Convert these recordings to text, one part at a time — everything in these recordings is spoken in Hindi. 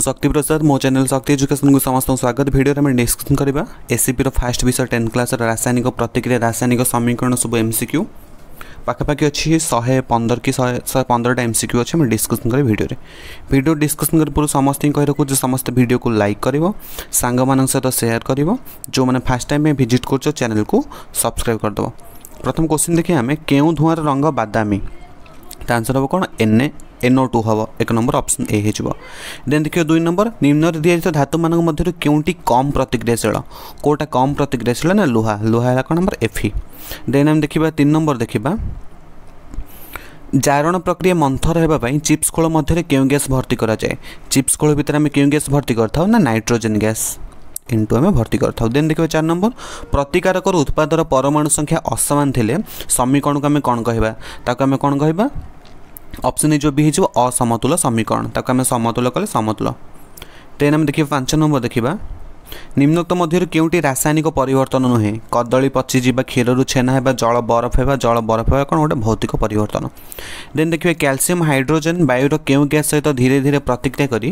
शक्ति प्रसाद मो चेल शक्ति एजुकेशन को समस्त स्वागत भिडियो में डिस्कसन करवा एसीपी फास्ट विषय टेन्थ क्लास रासायनिक प्रतिक्रिया रासायनिक समीकरण सब एम सिक्यू पाखापाखी अच्छे शहे पंदर कि शहे पंद्रह एम सिक्यू अच्छे डिस्कसन करेंगे भिडियो कर पूर्व समस्त कही रखुच्छे समस्त लाइक कर सांग सहित कर जो मैंने फास्ट टाइम भिजिट कर चेल को सब्सक्राइब करदेव प्रथम क्वेश्चन देखिए आम के धूआर रंग बादामी आंसर तो हम कौन एन ए এন ଟୁ ହେବ ଏକ ନମ୍ବର ଅପସନ୍ ଏ ହେଇଯିବ ଦେନ୍ ଦେଖିବା ଦୁଇ ନମ୍ବର ନିମ୍ନରେ ଦିଆଯାଇଥିବା ଧାତୁମାନଙ୍କ ମଧ୍ୟରୁ କେଉଁଟି କମ୍ ପ୍ରତିକ୍ରିୟାଶୀଳ କେଉଁଟା କମ୍ ପ୍ରତିକ୍ରିୟାଶୀଳ ନା ଲୁହା ଲୁହା ହେଲା କ'ଣ ଆମର ଏଫି ଦେନ୍ ଆମେ ଦେଖିବା ତିନି ନମ୍ବର ଦେଖିବା ଜାରଣ ପ୍ରକ୍ରିୟା ମନ୍ଥର ହେବା ପାଇଁ ଚିପ୍ସ ଖୋଳ ମଧ୍ୟରେ କେଉଁ ଗ୍ୟାସ୍ ଭର୍ତ୍ତି କରାଯାଏ ଚିପ୍ସ ଖୋଳ ଭିତରେ ଆମେ କେଉଁ ଗ୍ୟାସ୍ ଭର୍ତ୍ତି କରିଥାଉ ନା ନାଇଟ୍ରୋଜେନ୍ ଗ୍ୟାସ୍ ইন্টু ଆମେ ଭର୍ତ୍ତି କରିଥାଉ ଦେନ୍ ଦେଖିବା ଚାରି ନମ୍ବର নম্বর ଉତ୍ପାଦର ପରମାଣୁ ସଂଖ୍ୟା ଅସମାନ ଥିଲେ ସମୀକରଣକୁ ଆମେ କଣ କହିବା ତାକୁ ଆମେ କଣ କହିବା অপসন ଏ ଯେଉଁ ବି ହେଇଯିବ ଅସମତୁଲ ସମୀକରଣ ତାକୁ ଆମେ ସମତୁଲ କଲେ ସମତୁଲ ଦେନ୍ ଆମେ ଦେଖିବା ପାଞ୍ଚ ନମ୍ବର ଦେଖିବା ନିମ୍ନୋକ୍ତ ମଧ୍ୟରୁ କେଉଁଟି ରାସାୟନିକ ପରିବର୍ତ୍ତନ ନୁହେଁ କଦଳୀ ପଚିଯିବା କ୍ଷୀରରୁ ଛେନା ହେବା ଜଳ ବରଫ ହେବା ଜଳ ବରଫ ହେବା କ'ଣ ଗୋଟେ ଭୌତିକ ପରିବର୍ତ୍ତନ ଦେନ୍ ଦେଖିବେ କ୍ୟାଲସିୟମ୍ ହାଇଡ୍ରୋଜେନ୍ ବାୟୁର କେଉଁ ଗ୍ୟାସ୍ ସହିତ ଧୀରେ ଧୀରେ ପ୍ରତିକ୍ରିୟା କରି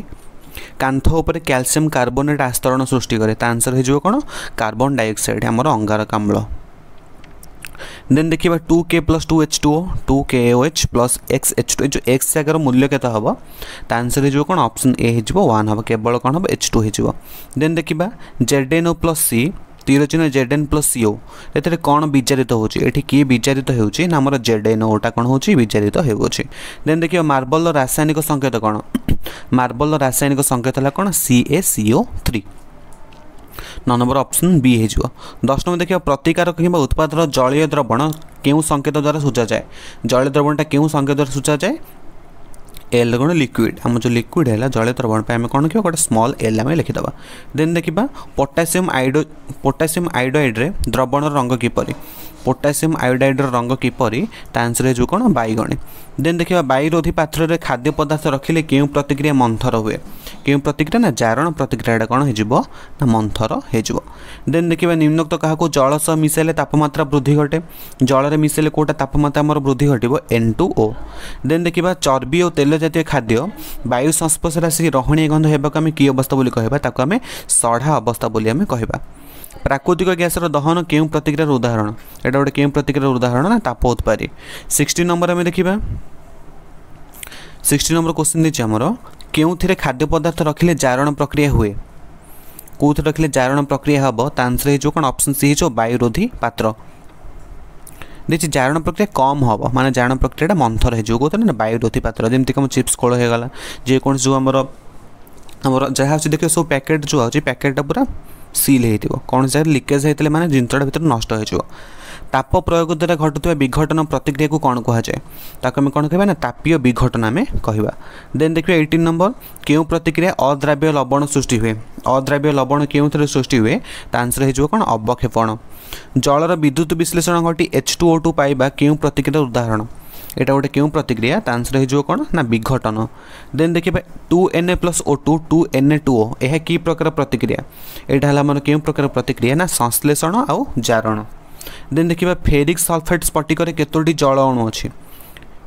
କାନ୍ଥ ଉପରେ କ୍ୟାଲସିୟମ୍ କାର୍ବୋନେଟ୍ ଆସ୍ତରଣ ସୃଷ୍ଟି କରେ ତା ଆନ୍ସର୍ ହେଇଯିବ କ'ଣ କାର୍ବନ୍ ଡାଇଅକ୍ସାଇଡ଼୍ ଆମର ଅଙ୍ଗାରକାମ୍ଳ देन देखिए two K plus two H two O two K O H plus X H two जो एक्स जगार मूल्य के हम ता आंसर हो कौन अप्सन ए हो केवल कौन हम एच टू हो देन देखा Z N O plus C ତୀର ଚିହ୍ନ ଜେଡ୍ ଏନ୍ ପ୍ଲସ୍ ସିଓ ଏଥିରେ କ'ଣ ବିଚାରିତ ହେଉଛି ଏଠି କିଏ ବିଚାରିତ ହେଉଛି ନା ଆମର ଜେଡ୍ ଏନ୍ ଓଟା କ'ଣ ହେଉଛି ବିଚାରିତ ହେଉଅଛି ଦେନ୍ ଦେଖିବା ମାର୍ବଲର ରାସାୟନିକ ସଂକେତ କ'ଣ ମାର୍ବଲର ରାସାୟନିକ ସଂକେତ ହେଲା କ'ଣ ସି ଏ ସିଓ ଥ୍ରୀ ନଅ ନମ୍ବର ଅପସନ୍ ବି ହୋଇଯିବ ଦଶ ନମ୍ବର ଦେଖିବା ପ୍ରତିକାରକ କିମ୍ବା ଉତ୍ପାଦର ଜଳୀୟ ଦ୍ରବଣ କେଉଁ ସଙ୍କେତ ଦ୍ୱାରା ସୂଚାଯାଏ ଜଳୀୟ ଦ୍ରବଣଟା କେଉଁ ସଙ୍କେତ ଦ୍ୱାରା ସୂଚାଯାଏ ଏଲ୍ କ'ଣ ଲିକ୍ୱିଡ଼ ଆମ ଯେଉଁ ଲିକ୍ୱିଡ଼ ହେଲା ଜଳୀୟ ଦ୍ରବଣ ପାଇଁ ଆମେ କ'ଣ କିବା ଗୋଟେ ସ୍ମଲ୍ ଏଲ୍ ଆମେ ଲେଖିଦେବା ଦେନ୍ ଦେଖିବା ପଟାସିୟମ୍ ଆଇଡ଼ୋ ପଟାସିୟମ୍ ଆଇଡ଼ଏଡ଼୍ରେ ଦ୍ରବଣର ରଙ୍ଗ କିପରି ପଟାସିୟମ୍ ଆଇଡ଼ାଇଡ଼୍ର ରଙ୍ଗ କିପରି ତା ଆନ୍ସର୍ ହେଇଯିବ କ'ଣ ବାଇଗଣୀ ଦେନ୍ ଦେଖିବା ବାୟୁରୋଧୀ ପାତ୍ରରେ ଖାଦ୍ୟ ପଦାର୍ଥ ରଖିଲେ କେଉଁ ପ୍ରତିକ୍ରିୟା ମନ୍ଥର ହୁଏ କେଉଁ ପ୍ରତିକ୍ରିୟା ନା ଜାରଣ ପ୍ରତିକ୍ରିୟାଟା କ'ଣ ହେଇଯିବ ନା ମନ୍ଥର ହେଇଯିବ ଦେନ୍ ଦେଖିବା ନିମ୍ନୋକ୍ତ କାହାକୁ ଜଳ ସହ ମିଶାଇଲେ ତାପମାତ୍ରା ବୃଦ୍ଧି ଘଟେ ଜଳରେ ମିଶାଇଲେ କେଉଁଟା ତାପମାତ୍ରା ଆମର ବୃଦ୍ଧି ଘଟିବ ଏନ୍ ଟୁ ଓ ଦେନ୍ ଦେଖିବା ଚର୍ବି ଓ ତେଲ ଜାତୀୟ ଖାଦ୍ୟ ବାୟୁ ସଂସ୍ପର୍ଶରେ ଆସି ରହଣୀୟ ଗନ୍ଧ ହେବାକୁ ଆମେ କି ଅବସ୍ଥା ବୋଲି କହିବା ତାକୁ ଆମେ ସଢ଼ା ଅବସ୍ଥା ବୋଲି ଆମେ କହିବା ପ୍ରାକୃତିକ ଗ୍ୟାସର ଦହନ କେଉଁ ପ୍ରତିକ୍ରିୟାର ଉଦାହରଣ ଏଇଟା ଗୋଟେ କେଉଁ ପ୍ରତିକ୍ରିୟାର ଉଦାହରଣ ନା ତାପ ଉତ୍ପାଦୀ ସିକ୍ସଟି ନମ୍ବର ଆମେ ଦେଖିବା ସିକ୍ସଟି ନମ୍ବର କୋଶ୍ଚିନ୍ ଦେଇଛି ଆମର କେଉଁଥିରେ ଖାଦ୍ୟ ପଦାର୍ଥ ରଖିଲେ ଜାରଣ ପ୍ରକ୍ରିୟା ହୁଏ କେଉଁଥିରେ ରଖିଲେ ଜାରଣ ପ୍ରକ୍ରିୟା ହେବ ତା ଆନ୍ସର ହେଇଯିବ କ'ଣ ଅପସନ୍ ସି ହେଇଯିବ ବାୟୁରୋଧୀ ପାତ୍ର দেখছি জারণ প্রক্রিয়া কম হব মানে জারণ প্রক্রিয়াটা মন্থর হয়ে যোগ না বায়ুরোধী পাত্র যেমনি আমার চিপস খোল হয়ে গলা যেকোন আমার আমার যা হচ্ছে দেখবে সব প্যাকেট যে আছে প্যাকেটটা পুরা ସିଲ୍ ହୋଇଥିବ କୌଣସି ଜାଗାରେ ଲିକେଜ୍ ହୋଇଥିଲେ ମାନେ ଜିନିଷଟା ଭିତରେ ନଷ୍ଟ ହୋଇଯିବ ତାପ ପ୍ରୟୋଗ ଦ୍ୱାରା ଘଟୁଥିବା ବିଘଟନ ପ୍ରତିକ୍ରିୟାକୁ କ'ଣ କୁହାଯାଏ ତାକୁ ଆମେ କ'ଣ କହିବା ନା ତାପୀୟ ବିଘଟନ ଆମେ କହିବା ଦେନ୍ ଦେଖିବା ଏଇଟିନ୍ ନମ୍ବର କେଉଁ ପ୍ରତିକ୍ରିୟା ଅଦ୍ରାବ୍ୟ ଲବଣ ସୃଷ୍ଟି ହୁଏ ଅଦ୍ରାବ୍ୟ ଲବଣ କେଉଁଥିରେ ସୃଷ୍ଟି ହୁଏ ତା ଆନ୍ସର ହେଇଯିବ କ'ଣ ଅବକ୍ଷେପଣ ଜଳର ବିଦ୍ୟୁତ ବିଶ୍ଳେଷଣ ଘଟି ଏଚ୍ ଟୁ ଓ ଟୁ ପାଇବା କେଉଁ ପ୍ରତିକ୍ରିୟାର ଉଦାହରଣ এটা ଗୋଟେ କେଉଁ ପ୍ରତିକ୍ରିୟା ତା ଆନ୍ସର୍ ହେଇଯିବ କ'ଣ ନା ବିଘଟନ ଦେନ୍ ଦେଖିବା two N A plus O two two N A two O ଏହା କି ପ୍ରକାର ପ୍ରତିକ୍ରିୟା ଏଇଟା ହେଲା ଆମର କେଉଁ ପ୍ରକାର ପ୍ରତିକ୍ରିୟା ନା ସଂଶ୍ଲେଷଣ ଆଉ ଜାରଣ ଦେନ୍ ଦେଖିବା ଫେରିକ୍ ସଲଫେଟ୍ ସ୍ଫଟିକରେ କେତୋଟି ଜଳ ଅଣୁ ଅଛି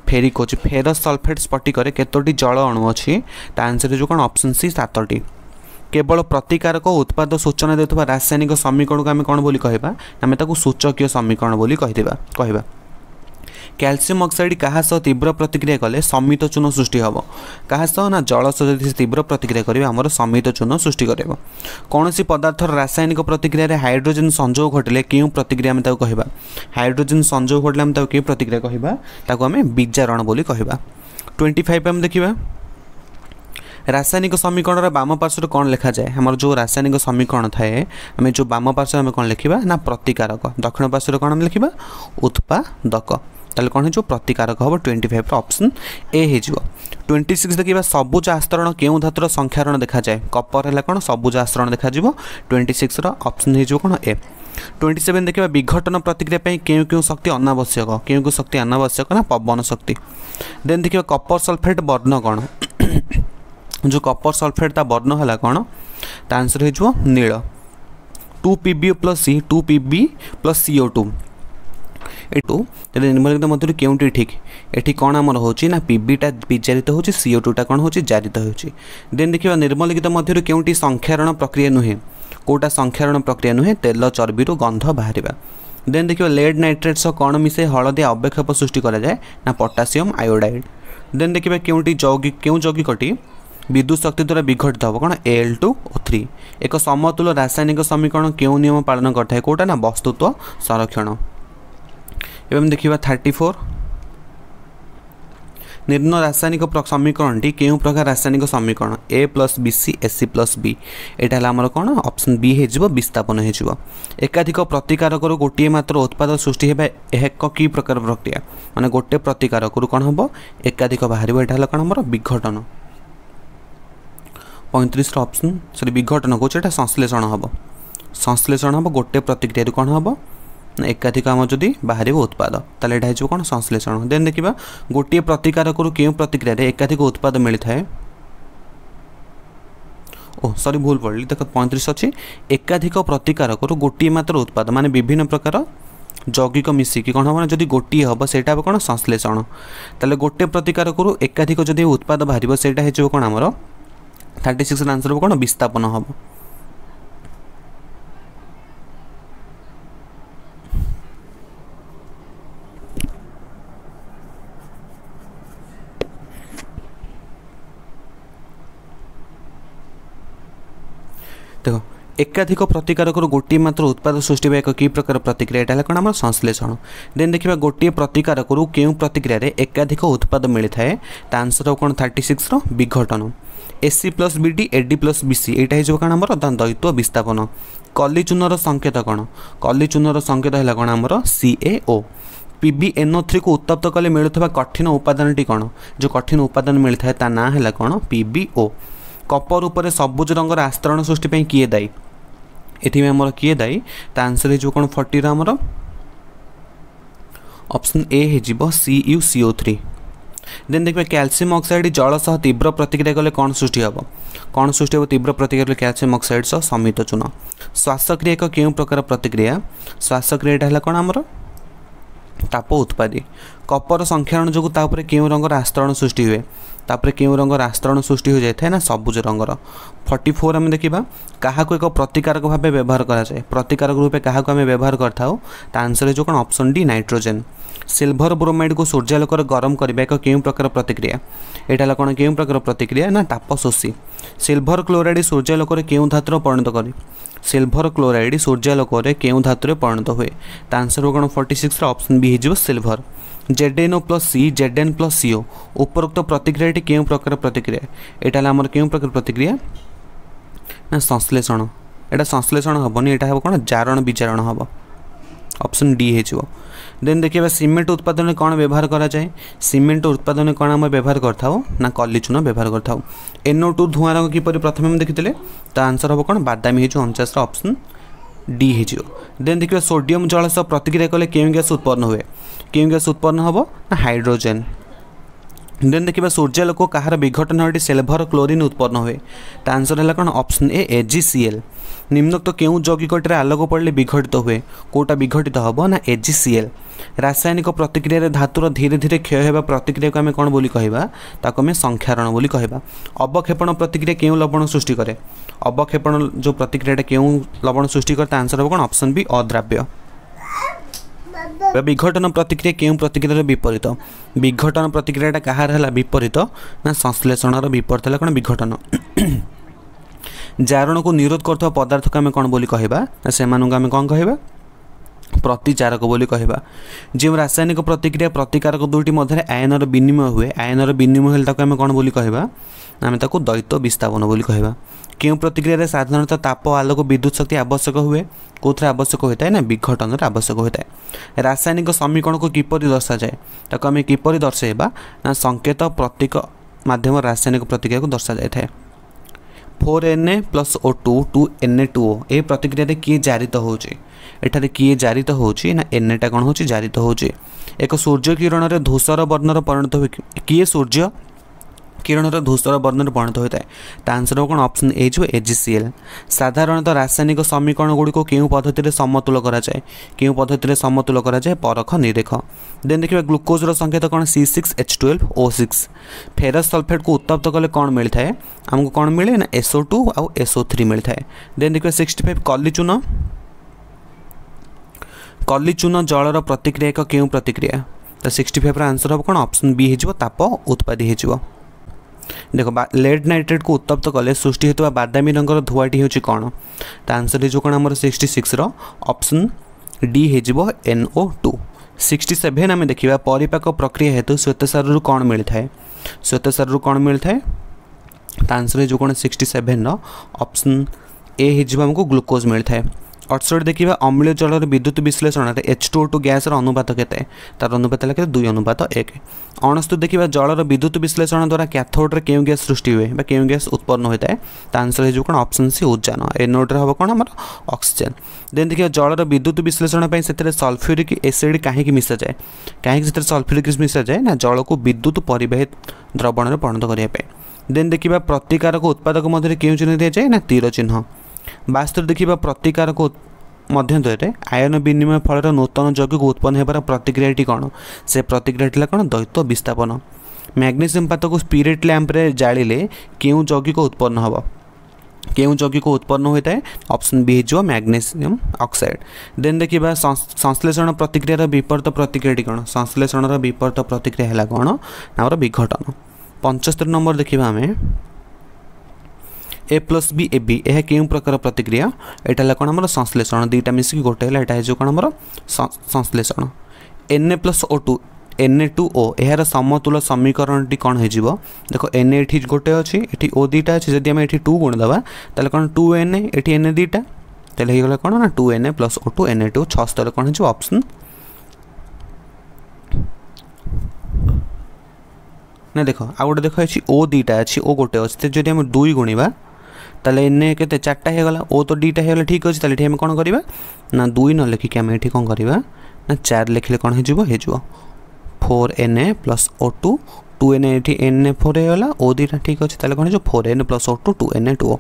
ଫେରିକ୍ ହେଉଛି ଫେରସ୍ ସଲଫେଟ୍ ସ୍ଫଟିକରେ କେତୋଟି ଜଳ ଅଣୁ ଅଛି ତା ଆନ୍ସର୍ ହେଇଯିବ କ'ଣ ଅପସନ୍ ସି ସାତଟି କେବଳ ପ୍ରତିକାରକ ଉତ୍ପାଦ ସୂଚନା ଦେଉଥିବା ରାସାୟନିକ ସମୀକରଣକୁ ଆମେ କ'ଣ ବୋଲି କହିବା ଆମେ ତାକୁ ସୂଚକୀୟ ସମୀକରଣ ବୋଲି କହିଦେବା କହିବା କ୍ୟାଲସିୟମ୍ ଅକ୍ସାଇଡ୍ କାହା ସହ ତୀବ୍ର ପ୍ରତିକ୍ରିୟା କଲେ ସମିତ ଚୂନ ସୃଷ୍ଟି ହେବ କାହା ସହ ନା ଜଳ ସହ ଯଦି ସେ ତୀବ୍ର ପ୍ରତିକ୍ରିୟା କରିବେ ଆମର ସମିତ ଚୂନ ସୃଷ୍ଟି କରିବ କୌଣସି ପଦାର୍ଥର ରାସାୟନିକ ପ୍ରତିକ୍ରିୟାରେ ହାଇଡ୍ରୋଜେନ୍ ସଂଯୋଗ ଘଟିଲେ କେଉଁ ପ୍ରତିକ୍ରିୟା ଆମେ ତାକୁ କହିବା ହାଇଡ୍ରୋଜେନ୍ ସଂଯୋଗ ଘଟିଲେ ଆମେ ତାକୁ କେଉଁ ପ୍ରତିକ୍ରିୟା କହିବା ତାକୁ ଆମେ ବିଜାରଣ ବୋଲି କହିବା ଟ୍ୱେଣ୍ଟି ଫାଇଭ୍ ଆମେ ଦେଖିବା ରାସାୟନିକ ସମୀକରଣର ବାମ ପାର୍ଶ୍ୱରେ କ'ଣ ଲେଖାଯାଏ ଆମର ଯେଉଁ ରାସାୟନିକ ସମୀକରଣ ଥାଏ ଆମେ ଯେଉଁ ବାମ ପାର୍ଶ୍ୱରେ ଆମେ କ'ଣ ଲେଖିବା ନା ପ୍ରତିକାରକ ଦକ୍ଷିଣ ପାର୍ଶ୍ୱରେ କ'ଣ ଆମେ ଲେଖିବା ଉତ୍ପାଦକ तेल कौन हो प्रतिकारक हम ट्वेंटी फाइव रपसन ए हो ट्वेंटी सिक्स देखिए सबुज आस्तरण के धातुर देखा जाए कपर है कौन सबुज आस्तरण देखा ट्वेंटी सिक्स रपसन हो ट्वेंटी सेवेन देखा विघटन प्रतिक्रिया क्यों क्यों शक्ति अनावश्यक क्यों क्यों शक्ति अनावश्यक ना पवन शक्ति देन देखिए कपर सल्फेट बर्ण कौन जो कपर सल्फेट ता वर्ण है कौन तसर आंसर हो नील two P B plus C two P B plus CO two ଏଠୁ ଯଦି ନିମ୍ନଲିଖିତ ମଧ୍ୟରୁ କେଉଁଟି ଠିକ୍ ଏଠି କ'ଣ ଆମର ହେଉଛି ନା ପିବିଟା ବିଚାରିତ ହେଉଛି ସିଓ ଟୁଟା କ'ଣ ହେଉଛି ଜାରିତ ହେଉଛି ଦେନ୍ ଦେଖିବା ନିମ୍ନଲିଖିତ ମଧ୍ୟରୁ କେଉଁଟି ସଂଖ୍ୟାରଣ ପ୍ରକ୍ରିୟା ନୁହେଁ କେଉଁଟା ସଂଖ୍ୟାରଣ ପ୍ରକ୍ରିୟା ନୁହେଁ ତେଲ ଚର୍ବିରୁ ଗନ୍ଧ ବାହାରିବା ଦେନ୍ ଦେଖିବା ଲେଡ୍ ନାଇଟ୍ରେଟ୍ ସହ କ'ଣ ମିଶାଇ ହଳଦିଆ ଅବେକ୍ଷେପ ସୃଷ୍ଟି କରାଯାଏ ନା ପଟାସିୟମ୍ ଆୟୋଡାଇଡ୍ ଦେନ୍ ଦେଖିବା କେଉଁଟି ଯୌଗିକ କେଉଁ ଯୌଗିକଟି ବିଦ୍ୟୁତ୍ ଶକ୍ତି ଦ୍ୱାରା ବିଘଟିତ ହେବ କ'ଣ ଏଲ୍ ଟୁ ଓ ଥ୍ରୀ ଏକ ସମତୁଲ ରାସାୟନିକ ସମୀକରଣ କେଉଁ ନିୟମ ପାଳନ କରିଥାଏ କେଉଁଟା ନା ବସ୍ତୁତ୍ୱ ସଂରକ୍ଷଣ एवं देखा थर्टी फोर निम्न रासायनिक समीकरण टी के प्रकार रासायनिक समीकरण A plus B C A C plus B एटा कौन अप्सन बी हो होस्थापन होधिक प्रतिकारक गोटे मात्र उत्पाद सृष्टि एक कि प्रकार प्रक्रिया मैंने गोटे प्रतिकारक कौन हम एकाधिक बाहर यह कौन आम विघटन पैंतीस अप्सन सरी विघटन कौन संश्लेषण हम संश्लेषण हम गोटे प्रतिक्रिया कौन हम एकाधिक आम जो बाहर उत्पाद तेज कौन संश्लेषण देन देखा गोटे प्रतिकारक क्यों प्रतिक्रिय एकाधिक उत्पाद मिलता है ओ सॉरी भूल पड़ी देख पैंतीस अच्छी एकाधिक प्रतिकारक गोटे मात्र उत्पाद मान विभिन्न प्रकार जौगिक मिसिक कौन हाँ जदि गोटे हम से कौन संश्लेषण तेल गोटे प्रतिकारक एकाधिक जदि उत्पाद बाहर से कौन आमर थर्टी सिक्स आंसर हम कौन विस्थापन हम ଦେଖ একাধিক প্রতিকারকর গোটিয়ে মাত্র উৎপাদ সৃষ্টি বা এক কি প্রকার প্রতিক্রিয়া এটা হল কোণ আমার সংশ্লেষণ দেন দেখা গোটিয়ে প্রতিকারকর কেউ প্রতিক্রিয়ার একাধিক উৎপাদ মিলে থাকে তা আনসর কোণ থার্টি সিক্সর বিঘটন AC plus BD AD plus BC এইটা হয়ে যাব কোণ আমার দ্বৈত বিস্থাপন কলিচূর্ণর সংকেত কোণ কলিচূর্ণর সংকেত হল কোণ আমার সিএও পিবিএনও থ্রিকে উত্তপ্ত কলে মিলুথিবা কঠিন উপাদানটি কোণ যে কঠিন উপাদান মিলে থাকে তা না হল কোণ পিবিও କପର ଉପରେ ସବୁଜ ରଙ୍ଗର ଆସ୍ତରଣ ସୃଷ୍ଟି ପାଇଁ କିଏ ଦାୟୀ ଏଥିପାଇଁ ଆମର କିଏ ଦାୟୀ ତା ଆନ୍ସର ହେଇଯିବ କ'ଣ ଫର୍ଟିର ଆମର ଅପସନ୍ ଏ ହେଇଯିବ C U CO three then ଦେଖିବା କ୍ୟାଲସିୟମ୍ ଅକ୍ସାଇଡ୍ ଜଳ ସହ ତୀବ୍ର ପ୍ରତିକ୍ରିୟା କଲେ କ'ଣ ସୃଷ୍ଟି ହେବ କ'ଣ ସୃଷ୍ଟି ହେବ ତୀବ୍ର ପ୍ରତିକ୍ରିୟା କଲେ କ୍ୟାଲସିୟମ୍ ଅକ୍ସାଇଡ୍ ସହ ସମିତ ଚୂନ ଶ୍ୱାସକ୍ରିୟା ଏକ କେଉଁ ପ୍ରକାର ପ୍ରତିକ୍ରିୟା ଶ୍ୱାସକ୍ରିୟାଟା ହେଲା କ'ଣ ଆମର ତାପ ଉତ୍ପାଦୀ କପର ସଂଖ୍ୟାରଣ ଯୋଗୁଁ ତା ଉପରେ କେଉଁ ରଙ୍ଗର ଆସ୍ତରଣ ସୃଷ୍ଟି ହୁଏ ତାପରେ କେଉଁ ରଙ୍ଗର ଆସ୍ତରଣ ସୃଷ୍ଟି ହୋଇଯାଇଥାଏ ନା ସବୁଜ ରଙ୍ଗର ଫର୍ଟି ଫୋର୍ ଆମେ ଦେଖିବା କାହାକୁ ଏକ ପ୍ରତିକାରକ ଭାବେ ବ୍ୟବହାର କରାଯାଏ ପ୍ରତିକାରକ ରୂପେ କାହାକୁ ଆମେ ବ୍ୟବହାର କରିଥାଉ ତା ଆନ୍ସର ହେଉଛି କ'ଣ ଅପସନ୍ ଡି ନାଇଟ୍ରୋଜେନ୍ ସିଲଭର ବ୍ରୋମାଇଡ଼କୁ ସୂର୍ଯ୍ୟାଲୋକରେ ଗରମ କରିବା ଏକ କେଉଁ ପ୍ରକାର ପ୍ରତିକ୍ରିୟା ଏଇଟା ହେଲା କ'ଣ କେଉଁ ପ୍ରକାର ପ୍ରତିକ୍ରିୟା ନା ତାପ ଶୋଷି ସିଲଭର କ୍ଲୋରାଇଡ଼ ସୂର୍ଯ୍ୟାଲୋକରେ କେଉଁ ଧାତୁର ପରିଣତ କରେ ସିଲଭର କ୍ଲୋରାଇଡ଼ ସୂର୍ଯ୍ୟାଲୋକରେ କେଉଁ ଧାତୁରେ ପରିଣତ ହୁଏ ତା ଆନ୍ସର କ'ଣ ଫର୍ଟି ସିକ୍ସର ଅପସନ୍ ବି ହେଇଯିବ silver ZN O plus C ZN plus CO উপরোক্ত প্রতিক্রিয়াটি কেউ প্রকার প্রতিক্রিয়া এটা হল আমার কেউ প্রকার প্রতিক্রিয়া না সংশ্লেষণ এটা সংশ্লেষণ হবনি এটা হব কোণ জারণ বিচারণ হব অপশন ডি হয়েছিল দেন দেখবা সিমেন্ট উৎপাদনে কোণ ব্যবহার করা যায় সিমেন্ট উৎপাদনে কোণ আমরা ব্যবহার করে থাও না কলি চূর্ণ ব্যবহার করে থাও এনও টু ধূয়াঁ রঙ কিপর প্রথমে আমি দেখিলে তা আনসর হব কোণ বাদামী হয়েছে অনচাশর অপশন ডি হয়েছিল দেন দেখবা সোডিয়াম জল সহ প্রতিক্রিয়া কলে কেউ গ্যাস উৎপন্ন হুয়ে କେଉଁ ଗ୍ୟାସ୍ ଉତ୍ପନ୍ନ ହେବ ନା ହାଇଡ୍ରୋଜେନ୍ ଦେନ୍ ଦେଖିବା ସୂର୍ଯ୍ୟାଲୋକ କାହାର ବିଘଟନ ଏଠି ସିଲଭର କ୍ଲୋରିନ୍ ଉତ୍ପନ୍ନ ହୁଏ ତା ଆନ୍ସର ହେଲା କ'ଣ ଅପସନ୍ ଏ ଏଜିସିଏଲ୍ ନିମ୍ନୋକ୍ତ କେଉଁ ଯୌଗିକଟିରେ ଆଲୋକ ପଡ଼ିଲେ ବିଘଟିତ ହୁଏ କେଉଁଟା ବିଘଟିତ ହେବ ନା ଏଜିସିଏଲ୍ ରାସାୟନିକ ପ୍ରତିକ୍ରିୟାରେ ଧାତୁର ଧୀରେ ଧୀରେ କ୍ଷୟ ହେବା ପ୍ରତିକ୍ରିୟାକୁ ଆମେ କ'ଣ ବୋଲି କହିବା ତାକୁ ଆମେ ସଂଖ୍ୟାରଣ ବୋଲି କହିବା ଅବକ୍ଷେପଣ ପ୍ରତିକ୍ରିୟା କେଉଁ ଲବଣ ସୃଷ୍ଟି କରେ ଅବକ୍ଷେପଣ ଯେଉଁ ପ୍ରତିକ୍ରିୟାଟା କେଉଁ ଲବଣ ସୃଷ୍ଟି କରେ ତା ଆନ୍ସର ହେବ କ'ଣ ଅପସନ୍ ବି ଅଦ୍ରାବ୍ୟ ବିଘଟନ ପ୍ରତିକ୍ରିୟା କେଉଁ ପ୍ରତିକ୍ରିୟାର ବିପରୀତ ବିଘଟନ ପ୍ରତିକ୍ରିୟାଟା କାହାର ହେଲା ବିପରୀତ ନା ସଂଶ୍ଳେଷଣର ବିପରୀତ ହେଲା କ'ଣ ବିଘଟନ ଜାରଣକୁ ନିରୋଧ କରୁଥିବା ପଦାର୍ଥକୁ ଆମେ କ'ଣ ବୋଲି କହିବା ନା ସେମାନଙ୍କୁ ଆମେ କ'ଣ କହିବା ପ୍ରତିଚାରକ ବୋଲି କହିବା ଯେଉଁ ରାସାୟନିକ ପ୍ରତିକ୍ରିୟା ପ୍ରତିକାରକ ଦୁଇଟି ମଧ୍ୟରେ ଆୟନର ବିନିମୟ ହୁଏ ଆୟନର ବିନିମୟ ହେଲେ ତାକୁ ଆମେ କ'ଣ ବୋଲି କହିବା ଆମେ ତାକୁ ଦ୍ୱୈତ ବିସ୍ଥାପନ ବୋଲି କହିବା କେଉଁ ପ୍ରତିକ୍ରିୟାରେ ସାଧାରଣତଃ ତାପ ଆଲୋକ ବିଦ୍ୟୁତ୍ ଶକ୍ତି ଆବଶ୍ୟକ ହୁଏ କେଉଁଥିରେ ଆବଶ୍ୟକ ହୋଇଥାଏ ନା ବିଘଟନରେ ଆବଶ୍ୟକ ହୋଇଥାଏ ରାସାୟନିକ ସମୀକରଣକୁ କିପରି ଦର୍ଶାଯାଏ ତାକୁ ଆମେ କିପରି ଦର୍ଶାଇବା ନା ସଙ୍କେତ ପ୍ରତୀକ ମାଧ୍ୟମ ରାସାୟନିକ ପ୍ରତିକ୍ରିୟାକୁ ଦର୍ଶାଯାଇଥାଏ four N A plus O two two N A two O ଏ ପ୍ରତିକ୍ରିୟାରେ କିଏ ଜାରିତ ହେଉଛି ଏଠାରେ କିଏ ଜାରିତ ହେଉଛି ନା ଏନ୍ ଏଟା କ'ଣ ହେଉଛି ଜାରିତ ହେଉଛି ଏକ ସୂର୍ଯ୍ୟ କିରଣରେ ଧୂସର ବର୍ଣ୍ଣର ପରିଣତ ହୁଏ କିଏ ସୂର୍ଯ୍ୟ କିରଣର ଧୂସର ବର୍ଣ୍ଣରେ ବର୍ଣ୍ଣିତ ହୋଇଥାଏ ତା ଆନ୍ସର କ'ଣ ଅପସନ୍ ଏ ଯେଉଁ ଏଜିସିଏଲ୍ ସାଧାରଣତଃ ରାସାୟନିକ ସମୀକରଣ ଗୁଡ଼ିକୁ କେଉଁ ପଦ୍ଧତିରେ ସମତୁଲ କରାଯାଏ କେଉଁ ପଦ୍ଧତିରେ ସମତୁଲ କରାଯାଏ ପରଖ ନିରେଖ ଦେନ୍ ଦେଖିବା ଗ୍ଲୁକୋଜ୍ର ସଂକେତ କ'ଣ C six H twelve O six ferrous ସଲଫେଟ୍କୁ ଉତ୍ତପ୍ତ କଲେ କ'ଣ ମିଳିଥାଏ ଆମକୁ କ'ଣ ମିଳେ ନା ଏସ୍ଓ ଟୁ ଆଉ ଏସ୍ଓ ଥ୍ରୀ ମିଳିଥାଏ ଦେନ୍ ଦେଖିବା ସିକ୍ସଟି ଫାଇଭ୍ କଲିଚୂନ କଲିଚୂନ ଜଳର ପ୍ରତିକ୍ରିୟା ଏକ କେଉଁ ପ୍ରତିକ୍ରିୟା ତ ସିକ୍ସଟି ଫାଇଭ୍ର ଆନ୍ସର୍ ହେବ କ'ଣ ଅପସନ୍ ବି ହୋଇଯିବ ତାପ ଉତ୍ପାଦୀ ହୋଇଯିବ देखो लेड नाइट्रेट को उत्तप्त कले सृष्टि होता बादामी रंगर धुआटी हो कौन तो आंसर हो कौन आम सिक्सटी सिक्स रपसन डी हो एनओ टू सिक्सटी सेभेन आम देखा परिपाक प्रक्रिया हेतु श्वेतसारू कौन मिलता है सारू कौन मिलता है तो आंसर हो सिक्सटी सेभेन रपसन ए हो ग्लुकोज मिलता है ଅଠଷଠି ଦେଖିବା ଅମ୍ଳୀୟ ଜଳର ବିଦ୍ୟୁତ ବିଶ୍ଳେଷଣରେ ଏଚ୍ ଟୁ ଓ ଟୁ ଗ୍ୟାସ୍ର ଅନୁପାତ କେତେ ତାର ଅନୁପାତ ଲେଖେ ଦୁଇ ଅନୁପାତ ଏକ ଅଣସ୍ତୁ ଦେଖିବା ଜଳର ବିଦ୍ୟୁତ ବିଶ୍ଳେଷଣ ଦ୍ୱାରା କ୍ୟାଥୋଡ଼୍ରେ କେଉଁ ଗ୍ୟାସ୍ ସୃଷ୍ଟି ହୁଏ ବା କେଉଁ ଗ୍ୟାସ୍ ଉତ୍ପନ୍ନ ହୋଇଥାଏ ତା ଆନ୍ସର୍ ହେଇଯିବ କ'ଣ ଅପସନ୍ ସି ଉଜାନ ଏ ନୋଟ୍ରେ ହେବ କ'ଣ ଆମର ଅକ୍ସିଜେନ୍ ଦେନ୍ ଦେଖିବା ଜଳର ବିଦ୍ୟୁତ ବିଶ୍ଳେଷଣ ପାଇଁ ସେଥିରେ ସଲ୍ଫ୍ୟୁରିକ୍ ଏସିଡ଼୍ କାହିଁକି ମିଶାଯାଏ କାହିଁକି ସେଥିରେ ସଲ୍ଫ୍ୟୁରିକ୍ ମିଶାଯାଏ ନା ଜଳକୁ ବିଦ୍ୟୁତ ପରିବାହୀ ଦ୍ରବଣରେ ପରିଣତ କରିବା ପାଇଁ ଦେନ୍ ଦେଖିବା ପ୍ରତିକାରକ ଉତ୍ପାଦକ ମଧ୍ୟରେ କେଉଁ ଚିହ୍ନ ଦିଆଯାଏ ନା ତୀର ଚିହ୍ନ ବାସ୍ତୁରେ ଦେଖିବା ପ୍ରତିକାରକୁ ମଧ୍ୟ ଦେହରେ ଆୟନ ବିନିମୟ ଫଳରେ ନୂତନ ଯଜ୍ଞକୁ ଉତ୍ପନ୍ନ ହେବାର ପ୍ରତିକ୍ରିୟାଟି କ'ଣ ସେ ପ୍ରତିକ୍ରିୟା ଥିଲା କ'ଣ ଦୈତ୍ୟ ବିସ୍ଥାପନ ମ୍ୟାଗ୍ନେସିୟମ୍ ପାତକୁ ସ୍ପିରିଟ୍ ଲ୍ୟାମ୍ପରେ ଜାଳିଲେ କେଉଁ ଯଜ୍ଞିକ ଉତ୍ପନ୍ନ ହେବ କେଉଁ ଯଜ୍ଞିକ ଉତ୍ପନ୍ନ ହୋଇଥାଏ ଅପସନ୍ ବି ହେଇଯିବ ମ୍ୟାଗ୍ନେସିୟମ୍ ଅକ୍ସାଇଡ୍ ଦେନ୍ ଦେଖିବା ସଂଶ୍ଳେଷଣ ପ୍ରତିକ୍ରିୟାର ବିପରୀତ ପ୍ରତିକ୍ରିୟାଟି କ'ଣ ସଂଶ୍ଳେଷଣର ବିପରୀତ ପ୍ରତିକ୍ରିୟା ହେଲା କ'ଣ ଆମର ବିଘଟନ ପଞ୍ଚସ୍ତରୀ ନମ୍ବର ଦେଖିବା ଆମେ A plus B A B यह क्यों प्रकार प्रतिक्रिया यहाँ कौन आम संश्लेषण दुईटा मिसिक गोटे यहाँ कौन आमर संश्लेषण N A plus O two N A two O यार समतुल समीकरण टी कौन हो देख एन एटी गोटे अच्छी ये ओ दुटा अच्छे जब ये टू गुण देवा तेल कौन टू एन एटी एन ए दुईटा तेल हो कौन ना two N A plus O two N A two छस कौन हो ना देख आ गए देख ओ दुटा अच्छी ओ गोटे अच्छे जब दुई गुणवा তাহলে এনে কেতে চারটা হয়ে গলা ও তো ডিটা হয়ে গলা ঠিক আছে তাহলে এটি আমি কোণ করা না দুই ন লেখিকি আমি এটি কোণ করা না চার লেখিলে কোণ হয়ে যাব হয়ে যাব four N A plus O two two N এটি এন এ ফোর হয়েগলা ও দুইটা ঠিক আছে তাহলে কোণ হয়ে যাব four N A plus O two two N A two O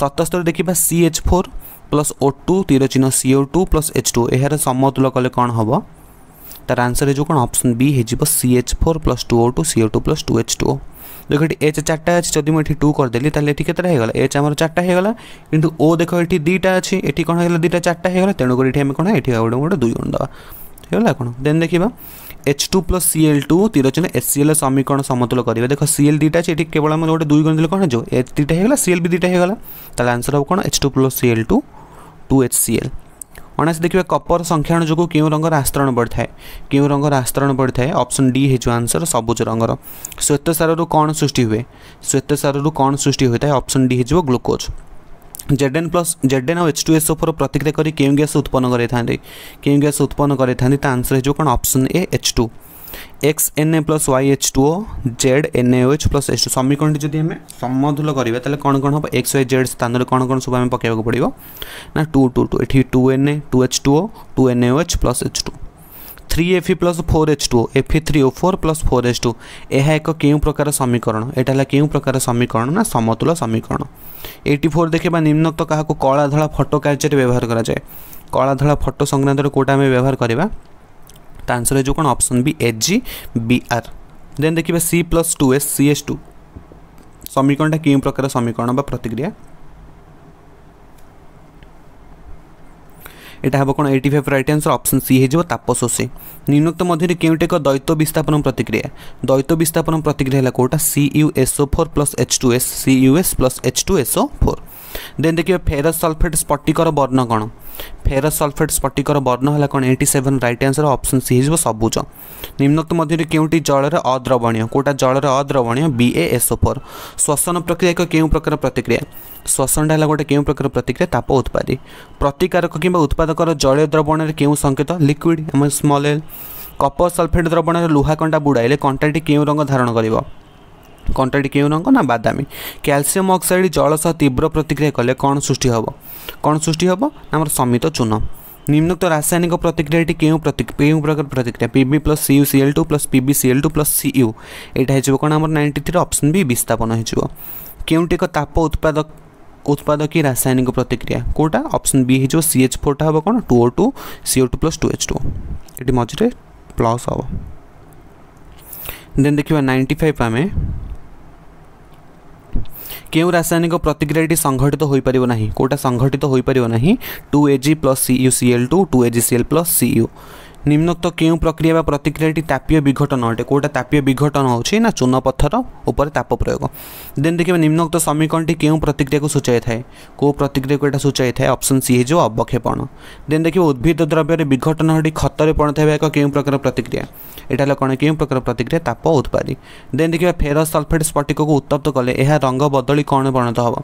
সতস্তরে দেখিবা C H four plus O two তীর চিহ্ন C O two plus H two এর সমতুল কলে কোণ হব তার আনসর হয়ে কোণ অপসন বি হয়ে যাব C H four plus two O two C O two plus two H two O দেখো এটি এচ চারটা আছে যদি মু এটি টু করেদেলি তাহলে এটি কেতটা হয়ে গেল এচ আমার চারটা হয়ে গেল কিন্তু ও দেখো এটি দুইটা আছে এটি কোণ হয়ে গেল দুইটা চারটা হয়ে গেল তেণুকরি এটি আমি কোণ এটি গোটে গোটে দুই গুণ দেওয়া ହେଇଗଲା କ'ଣ ଦେନ୍ ଦେଖିବା H two plus C L two ତୀର ଚିହ୍ନ ଏଚ୍ ସି ଏଲ୍ ସମୀକରଣ ସମତୁଲ କରିବା ଦେଖ ସି ଏଲ୍ ଦୁଇଟା ଅଛି ଏଠି କେବଳ ଆମେ ଗୋଟେ ଦୁଇ ଗଣିଦେଲେ କ'ଣ ହେଇଯିବ ଏଚ୍ ଦୁଇଟା ହେଇଗଲା ସି ଏଲ୍ ବି ଦୁଇଟା ହେଇଗଲା ତାହେଲେ ଆନ୍ସର୍ ହେବ କ'ଣ H two plus C L two two H C L अणस देखिए कपर संख्याण जो क्यों रंगर आस्तरण बढ़ाए क्यों रंग आस्तरण बढ़ाए अप्सन डी हो आंसर सबुज रंगर श्वेत सारू कौन सृष्टि हुए श्वेत सारू कौन सृष्टि होता है अप्सन डी हो ग्लुकोज जेडेन प्लस जेडेन और एच टू एसओ फोर प्रतिक्रिया करें गैस उत्पन्न करें गैस उत्पन्न करें answer option A H two X N A plus Y H two Z N H plus H two समीकरण जी आम समतुल करा तो कौन कौन हम एक्स वाई जेड स्थान कौन कौन सब पकड़ा पड़ा ना टू टू टू ये two N A two H two two N H plus H two three F plus four H two F three O four plus four H two यह एक क्यों प्रकार समीकरण यहाँ है क्यों प्रकार समीकरण ना समतुल समीकरण एटी फोर देखा तो क्या कलाधला फटो कार्य व्यवहार कराए कलाधला फटो संक्रांत कौटा व्यवहार करवा ତା ଆନ୍ସର୍ ହେଇଯିବ କ'ଣ option B H G B R then ଦେଖିବା C plus two S C S two ସମୀକରଣଟା କେଉଁ ପ୍ରକାର ସମୀକରଣ ବା ପ୍ରତିକ୍ରିୟା এটা হব কোণ eighty five right answer option C হয়ে যাব তাপশোষী নিম্নোক্ত মধ্যে কেউটি এক দ্বৈত বিস্থাপন প্রতিক্রিয়া দ্বৈত বিস্থাপন প্রতিক্রিয়া হল কোটা C U S O four plus H two S C U S plus H two S O four then ଦେଖିବେ ଫେରସ୍ ସଲଫେଟ୍ ସ୍ଫଟିକର ବର୍ଣ୍ଣ କ'ଣ ଫେରସ୍ ସଲଫେଟ୍ ସ୍ଫଟିକର ବର୍ଣ୍ଣ ହେଲା କ'ଣ eighty seven right answer option C ହେଇଯିବ ସବୁଜ ନିମ୍ନୋକ୍ତ ମଧ୍ୟରେ କେଉଁଟି ଜଳରେ ଅଦ୍ରବଣୀୟ କେଉଁଟା ଜଳରେ ଅଦ୍ରବଣୀୟ ବି ଏ ଏସ୍ଓ ଫୋର୍ ଶ୍ଵସନ ପ୍ରକ୍ରିୟା ଏକ କେଉଁ ପ୍ରକାର ପ୍ରତିକ୍ରିୟା ଶ୍ଵସନଟା ହେଲା ଗୋଟେ କେଉଁ ପ୍ରକାର ପ୍ରତିକ୍ରିୟା ତାପ ଉତ୍ପାଦୀ ପ୍ରତିକାରକ କିମ୍ବା ଉତ୍ପାଦକର ଜଳୀୟ ଦ୍ରବଣରେ କେଉଁ ସଙ୍କେତ ଲିକ୍ୱିଡ଼ ଆମ ସ୍ମଲ୍ ଏଲ୍ କପର ସଲଫେଟ୍ ଦ୍ରବଣରେ ଲୁହା କଣ୍ଟା ବୁଡ଼ାଇଲେ କଣ୍ଟାଟି କେଉଁ ରଙ୍ଗ ଧାରଣ କରିବ कंटाटी के ना बादामी कैलसीयम अक्साइड जल सह तीव्र प्रतिक्रिया कले कौन सृष्टि हे कौन सृष्टि हे ना समित चून निम्नोक्त रासायनिक प्रतिक्रिया के प्रकार प्रतिक्रिया P B plus C U C L two plus P B C L two plus C U यहाँ हो नाइंटी थ्री अप्सन भी विस्थापन होप उत्प उत्पादक रासायनिक प्रतिक्रिया कौटा अप्सन बी हो सी एच फोर टा हम कौन two O two C O two plus two H two ये मझे प्लस हे देन देखा नाइंटी फाइव आम କେଉଁ ରାସାୟନିକ ପ୍ରତିକ୍ରିୟାଟି ସଂଘଟିତ ହୋଇପାରିବ ନାହିଁ କେଉଁଟା ସଂଘଟିତ ହୋଇପାରିବ ନାହିଁ two A G plus C U C L two two A G C L plus C U निम्नोक्त के प्रक्रिया प्रतिक्रिया तापीय विघटन अटे कौटा तापीय विघटन होना उपर ताप प्रयोग देन देखिए निम्नोक्त समीकरण की क्यों प्रतिक्रिया को सूचाई थाए कौ प्रतिक्रिया को सूचाई थाए अपसन सी हो अवक्षेपण देन देखिए उद्भिद द्रव्य विघटन हटि खतरे पणत एक क्यों प्रकार प्रतिक्रिया यहाँ कौन क्यों प्रकार प्रतिक्रिया ताप उत्पादी देन देखिए फेर सल्फेट स्फटिक को उत्तप्त कले रंग बदली कौन पणत हो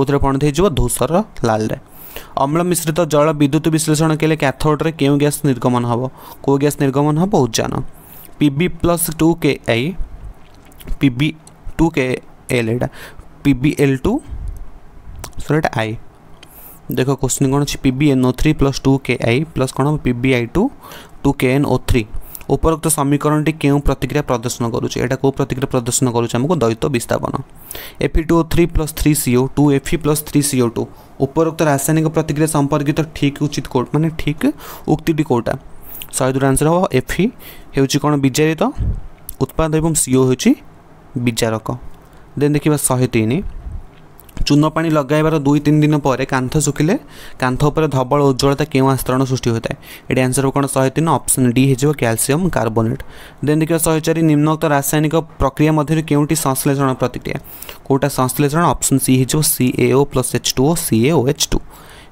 कौन पणत हो धूसर लाल অম্ল মিশ্রিত জল বিদ্যুৎ বিশ্লেষণ কলে ক্যাথোড্রে কেউ গ্যাস নির্গমন হব কেউ গ্যাস নির্গমন হব উজ্জান P B plus two K I P B two K L এটা পিবি এল টু সরি এটা আই দেখ কোশ্চিন কোণ আছে P B N O three plus two K I plus কোণ হব P B I two two K N O three उपरोक्त समीकरण टी के प्रतिक्रिया प्रदर्शन करुच्छे कौ प्रतिक्रिया प्रदर्शन करुच्छे आमको दैत विस्थापन F E two O three plus three C O two F E plus three C O two उपरोक्त रासायनिक प्रतिक्रिया संपर्कित तो ठीक उचित कौ मान ठीक उक्ति कौटा शहे दूर आंसर हम एफि कौन बिजारित उत्पाद सीओ हूँ विचारक देन देखा शहे तीन ଚୂନ ପାଣି ଲଗାଇବାର ଦୁଇ ତିନି ଦିନ ପରେ କାନ୍ଥ ଶୁଖିଲେ କାନ୍ଥ ଉପରେ ଧବଳ ଉଜ୍ଜଳତା କେଉଁ ଆସ୍ତରଣ ସୃଷ୍ଟି ହୋଇଥାଏ ଏଠି ଆନ୍ସର୍ କ'ଣ ଶହେ ତିନି ଅପସନ୍ ଡି ହେଇଯିବ କ୍ୟାଲସିୟମ୍ କାର୍ବୋନେଟ୍ ଦେନ୍ ଦେଖିବା ଶହେ ଚାରି ନିମ୍ନୋକ୍ତ ରାସାୟନିକ ପ୍ରକ୍ରିୟା ମଧ୍ୟରୁ କେଉଁଟି ସଂଶ୍ଳେଷଣ ପ୍ରତିକ୍ରିୟା କେଉଁଟା ସଂଶ୍ଳେଷଣ ଅପସନ୍ ସି ହେଇଯିବ C A O plus H two O C A O H two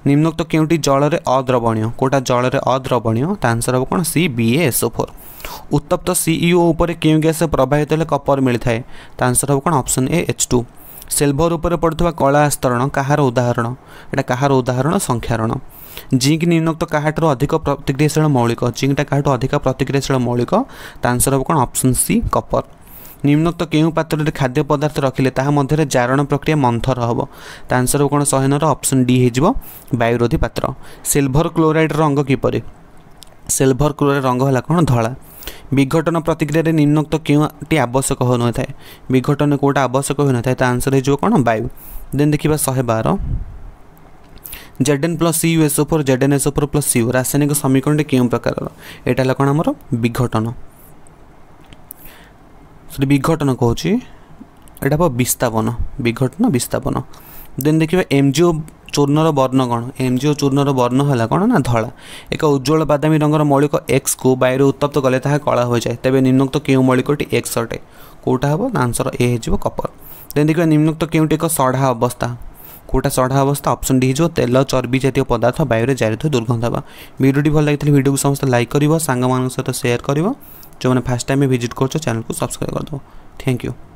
ନିମ୍ନୋକ୍ତ କେଉଁଟି ଜଳରେ ଅଦ୍ରବଣୀୟ କେଉଁଟା ଜଳରେ ଅଦ୍ରବଣୀୟ ତା ଆନ୍ସର୍ ହେବ କ'ଣ C B A S O four ଉତ୍ତପ୍ତ ସିଇଓ ଉପରେ କେଉଁ ଗ୍ୟାସ୍ ପ୍ରବାହିତ ହେଲେ କପର ମିଳିଥାଏ ତା ଆନ୍ସର୍ ହେବ କ'ଣ option A H two silver ଉପରେ ପଡ଼ୁଥିବା କଳା ଆସ୍ତରଣ କାହାର ଉଦାହରଣ ଏଇଟା କାହାର ଉଦାହରଣ ସଂଖ୍ୟାରଣ ଜିଙ୍କ ନିମ୍ନୋକ୍ତ କାହାଠାରୁ ଅଧିକ ପ୍ରତିକ୍ରିୟାଶୀଳ ମୌଳିକ ଜିଙ୍କଟା କାହାଠୁ ଅଧିକ ପ୍ରତିକ୍ରିୟାଶୀଳ ମୌଳିକ ତା ଆନ୍ସର ହେବ କ'ଣ ଅପସନ୍ ସି କପର ନିମ୍ନୋକ୍ତ କେଉଁ ପାତ୍ରରେ ଖାଦ୍ୟ ପଦାର୍ଥ ରଖିଲେ ତାହା ମଧ୍ୟରେ ଜାରଣ ପ୍ରକ୍ରିୟା ମନ୍ଥର ହେବ ତା ଆନ୍ସର ହେବ କ'ଣ ଶହେ ନଅର ଅପସନ୍ ଡି ହେଇଯିବ ବାୟୁରୋଧୀ ପାତ୍ର ସିଲଭର କ୍ଲୋରାଇଡ଼ର ରଙ୍ଗ କିପରି ସିଲଭର କ୍ଲୋରାଇଡ଼ ରଙ୍ଗ ହେଲା କ'ଣ ଧଳା ବିଘଟନ ପ୍ରତିକ୍ରିୟାରେ ନିମ୍ନୋକ୍ତ କେଉଁଟି ଆବଶ୍ୟକ ହୋଇନଥାଏ ବିଘଟନ କେଉଁଟା ଆବଶ୍ୟକ ହୋଇନଥାଏ ତା ଆନ୍ସର୍ ହେଇଯିବ କ'ଣ ବାୟୁ ଦେନ୍ ଦେଖିବା ଶହେ ବାର Z N plus U S O four Z N S O four plus U রাসায়নিক সমীকরণটি কেউ প্রকার এটা হল কোণ আমার বিঘটন সেটি বিঘটন কুচি এটা হব বিস্থাপন বিঘটন বিস্থাপন দেন দেখবা এমজিও ଚୂର୍ଣ୍ଣର ବର୍ଣ୍ଣ କ'ଣ ଏମ୍ଜିଓ ଚୂର୍ଣ୍ଣର ବର୍ଣ୍ଣ ହେଲା କ'ଣ ନା ଧଳା ଏକ ଉଜ୍ଜଳ ବାଦାମୀ ରଙ୍ଗର ମୌଳିକ ଏକ୍ସକୁ ବାୟୁରେ ଉତ୍ତପ୍ତ କଲେ ତାହା କଳା ହୋଇଯାଏ ତେବେ ନିମ୍ନୋକ୍ତ କେଉଁ ମୌଳିକଟି ଏକ୍ସ ଅଟେ କେଉଁଟା ହେବ ନା ଆନ୍ସର ଏ ହେଇଯିବ କପର ଦେନ୍ ଦେଖିବା ନିମ୍ନୋକ୍ତ କେଉଁଟି ଏକ ସଢ଼ା ଅବସ୍ଥା କେଉଁଟା ସଢ଼ା ଅବସ୍ଥା ଅପସନ୍ ଡି ହେଇଯିବ ତେଲ ଚର୍ବି ଜାତୀୟ ପଦାର୍ଥ ବାୟୁରେ ଜାରି ଥୋଇ ଦୁର୍ଗନ୍ଧ ହେବା ଭିଡ଼ିଓଟି ଭଲ ଲାଗିଥିଲେ ଭିଡ଼ିଓକୁ ସମସ୍ତେ ଲାଇକ୍ କରିବ ସାଙ୍ଗମାନଙ୍କ ସହିତ ସେୟାର କରିବ ଯେଉଁମାନେ ଫାର୍ଷ୍ଟ ଟାଇମ୍ ଭିଜିଟ୍ କରୁଛ ଚ୍ୟାନେଲକୁ ସବସ୍କ୍ରାଇବ୍ କରିଦେବ ଥ୍ୟାଙ୍କ ୟୁ